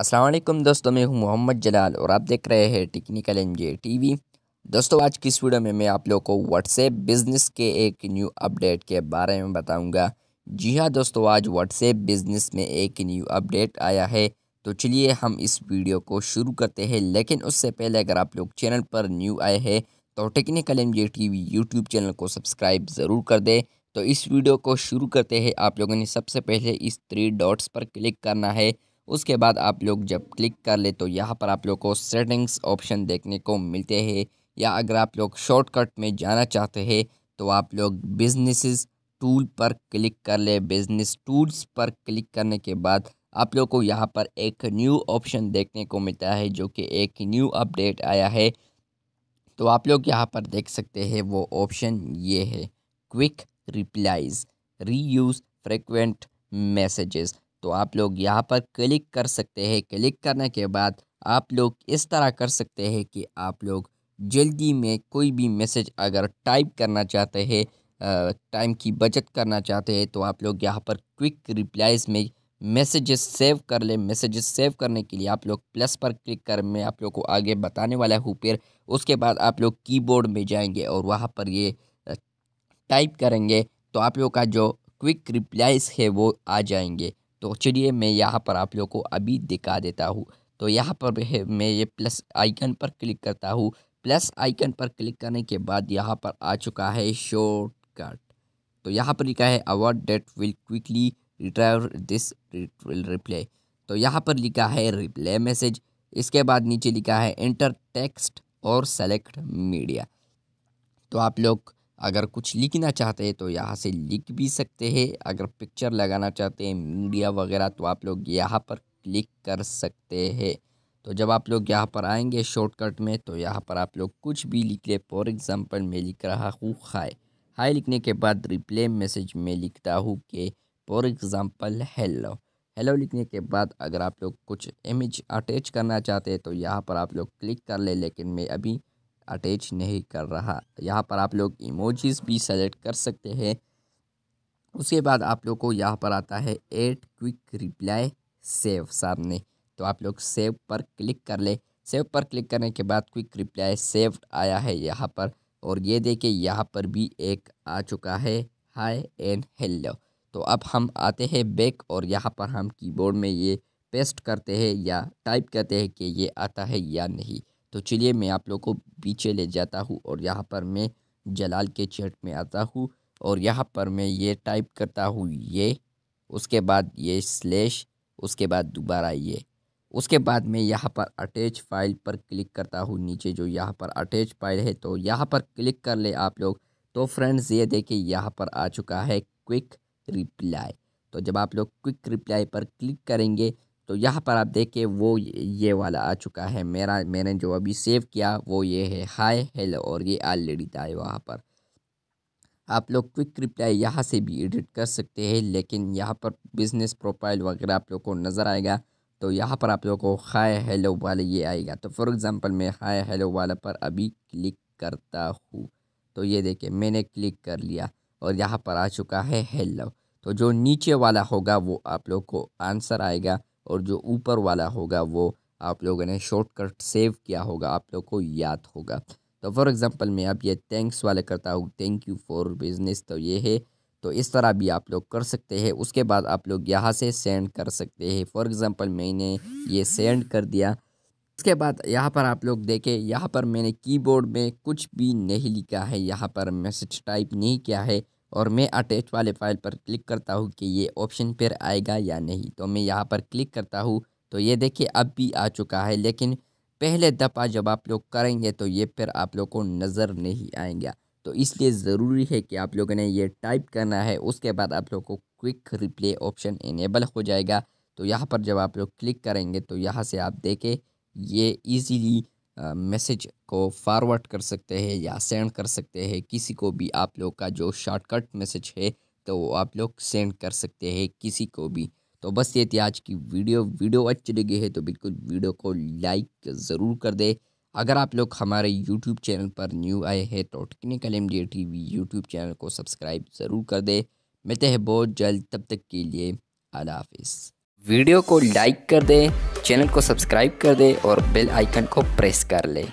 असलम दोस्तों मैं हूं मोहम्मद जलाल और आप देख रहे हैं टेक्निकल एन टीवी दोस्तों आज की इस वीडियो में मैं आप लोगों को व्हाट्सएप बिज़नेस के एक न्यू अपडेट के बारे में बताऊंगा जी हाँ दोस्तों आज व्हाट्सएप बिज़नेस में एक न्यू अपडेट आया है तो चलिए हम इस वीडियो को शुरू करते हैं लेकिन उससे पहले अगर आप लोग चैनल पर न्यू आए हैं तो technical M J T V YouTube channel को सब्सक्राइब ज़रूर कर दें तो इस वीडियो को शुरू करते हैं आप लोगों ने सबसे पहले इस थ्री डॉट्स पर क्लिक करना है उसके बाद आप लोग जब क्लिक कर ले तो यहाँ पर आप लोग को सेटिंग्स ऑप्शन देखने को मिलते हैं या अगर आप लोग शॉर्टकट में जाना चाहते हैं तो आप लोग बिजनेसेस टूल पर क्लिक कर ले बिजनेस टूल्स पर क्लिक करने के बाद आप लोग को यहाँ पर एक न्यू ऑप्शन देखने को मिलता है जो कि एक न्यू अपडेट आया है तो आप लोग यहाँ पर देख सकते हैं वो ऑप्शन ये है quick replies reuse frequent messages तो आप लोग यहाँ पर क्लिक कर सकते हैं क्लिक करने के बाद आप लोग इस तरह कर सकते हैं कि आप लोग जल्दी में कोई भी मैसेज अगर टाइप करना चाहते हैं टाइम की बचत करना चाहते हैं तो आप लोग यहाँ पर क्विक रिप्लाइज में मैसेजेस सेव कर लें मैसेजेस सेव करने के लिए आप लोग प्लस पर क्लिक कर मैं आप लोग को आगे बताने वाला हूँ फिर उसके बाद आप लोग कीबोर्ड में जाएंगे और वहाँ पर ये टाइप करेंगे तो आप लोग का जो क्विक रिप्लाइज है वो आ जाएंगे तो चलिए मैं यहाँ पर आप लोग को अभी दिखा देता हूँ तो यहाँ पर मैं ये प्लस आइकन पर क्लिक करता हूँ प्लस आइकन पर क्लिक करने के बाद यहाँ पर आ चुका है शॉर्टकट तो यहाँ पर लिखा है our date will quickly retrieve this reply तो यहाँ पर लिखा है रिप्ले मैसेज इसके बाद नीचे लिखा है इंटर टेक्स्ट और सेलेक्ट मीडिया तो आप लोग अगर कुछ लिखना चाहते हैं तो यहाँ से लिख भी सकते हैं अगर पिक्चर लगाना चाहते हैं मीडिया वगैरह तो आप लोग यहाँ पर क्लिक कर सकते हैं तो जब आप लोग यहाँ पर आएंगे शॉर्टकट में तो यहाँ पर आप लोग कुछ भी लिख ले फॉर एग्ज़ाम्पल मैं लिख रहा हूँ हाय हाय लिखने के बाद रिप्ले मैसेज में लिखता हूँ कि फॉर एग्ज़ाम्पल हेलो हेलो लिखने के बाद अगर आप लोग कुछ इमेज अटैच करना चाहते हैं तो यहाँ पर आप लोग क्लिक कर ले लेकिन मैं अभी अटैच नहीं कर रहा यहाँ पर आप लोग इमोजीज भी सेलेक्ट कर सकते हैं उसके बाद आप लोग को यहाँ पर आता है एट क्विक रिप्लाई सेव सामने तो आप लोग सेव पर क्लिक कर ले सेव पर क्लिक करने के बाद क्विक रिप्लाई सेव आया है यहाँ पर और ये देखिए यहाँ पर भी एक आ चुका है हाय एंड हेलो तो अब हम आते हैं बैक और यहाँ पर हम कीबोर्ड में ये पेस्ट करते हैं या टाइप करते हैं कि ये आता है या नहीं तो चलिए मैं आप लोग को पीछे ले जाता हूँ और यहाँ पर मैं जलाल के चैट में आता हूँ और यहाँ पर मैं ये टाइप करता हूँ ये उसके बाद ये स्लेश उसके बाद दोबारा ये उसके बाद मैं यहाँ पर अटैच फाइल पर क्लिक करता हूँ नीचे जो यहाँ पर अटैच फाइल है तो यहाँ पर क्लिक कर ले आप लोग तो फ्रेंड्स ये देखिए यहाँ पर आ चुका है क्विक रिप्लाई तो जब आप लोग क्विक रिप्लाई पर क्लिक करेंगे तो यहाँ पर आप देखिए वो ये वाला आ चुका है मेरा मैंने जो अभी सेव किया वो ये है हाय हेलो और ये ऑलरेडी था वहाँ पर आप लोग क्विक रिप्लाई यहाँ से भी एडिट कर सकते हैं लेकिन यहाँ पर बिज़नेस प्रोफाइल वगैरह आप लोग को नज़र आएगा तो यहाँ पर आप लोग को हाय हेलो वाला ये आएगा तो फॉर एग्ज़ाम्पल मैं हाय हेलो वाला पर अभी क्लिक करता हूँ तो ये देखें मैंने क्लिक कर लिया और यहाँ पर आ चुका है हेलो तो जो नीचे वाला होगा वो आप लोग को आंसर आएगा और जो ऊपर वाला होगा वो आप लोगों ने शॉर्टकट सेव किया होगा आप लोग को याद होगा तो फॉर एग्ज़ाम्पल मैं आप ये थैंक्स वाले करता हूँ थैंक यू फॉर बिज़नेस तो ये है तो इस तरह भी आप लोग कर सकते हैं उसके बाद आप लोग यहाँ से सेंड कर सकते हैं फॉर एग्ज़ाम्पल मैंने ये सेंड कर दिया उसके बाद यहाँ पर आप लोग देखें यहाँ पर मैंने कीबोर्ड में कुछ भी नहीं लिखा है यहाँ पर मैसेज टाइप नहीं किया है और मैं अटैच वाले फाइल पर क्लिक करता हूँ कि ये ऑप्शन फिर आएगा या नहीं तो मैं यहाँ पर क्लिक करता हूँ तो ये देखिए अब भी आ चुका है लेकिन पहले दफ़ा जब आप लोग करेंगे तो ये फिर आप लोग को नज़र नहीं आएगा तो इसलिए ज़रूरी है कि आप लोगों ने ये टाइप करना है उसके बाद आप लोग को क्विक रिप्ले ऑप्शन इनेबल हो जाएगा तो यहाँ पर जब आप लोग क्लिक करेंगे तो यहाँ से आप देखें ये ईजीली मैसेज को फॉरवर्ड कर सकते हैं या सेंड कर सकते हैं किसी को भी आप लोग का जो शॉर्टकट मैसेज है तो वो आप लोग सेंड कर सकते हैं किसी को भी तो बस ये थी आज की वीडियो वीडियो अच्छी लगी है तो बिल्कुल वीडियो को लाइक ज़रूर कर दे अगर आप लोग हमारे यूट्यूब चैनल पर न्यू आए हैं तो technical M D T V YouTube channel को सब्सक्राइब ज़रूर कर दे मिलते हैं बहुत जल्द तब तक के लिए अला हाफिज़ वीडियो को लाइक कर दें चैनल को सब्सक्राइब कर दें और बेल आइकन को प्रेस कर लें